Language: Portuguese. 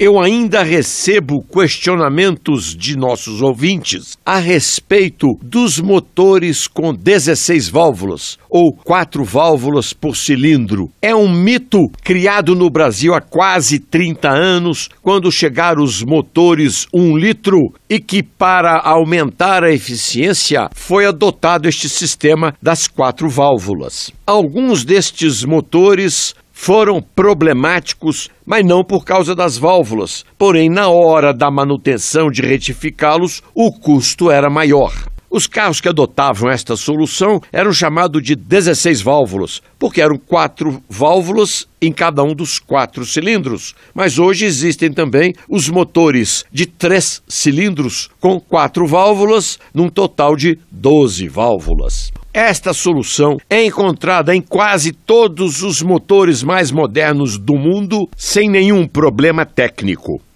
Eu ainda recebo questionamentos de nossos ouvintes a respeito dos motores com 16 válvulas ou 4 válvulas por cilindro. É um mito criado no Brasil há quase 30 anos, quando chegaram os motores 1 litro e que, para aumentar a eficiência, foi adotado este sistema das quatro válvulas. Alguns destes motores foram problemáticos, mas não por causa das válvulas. Porém, na hora da manutenção de retificá-los, o custo era maior. Os carros que adotavam esta solução eram chamados de 16 válvulas, porque eram quatro válvulas em cada um dos quatro cilindros. Mas hoje existem também os motores de três cilindros com quatro válvulas, num total de 12 válvulas. Esta solução é encontrada em quase todos os motores mais modernos do mundo sem nenhum problema técnico.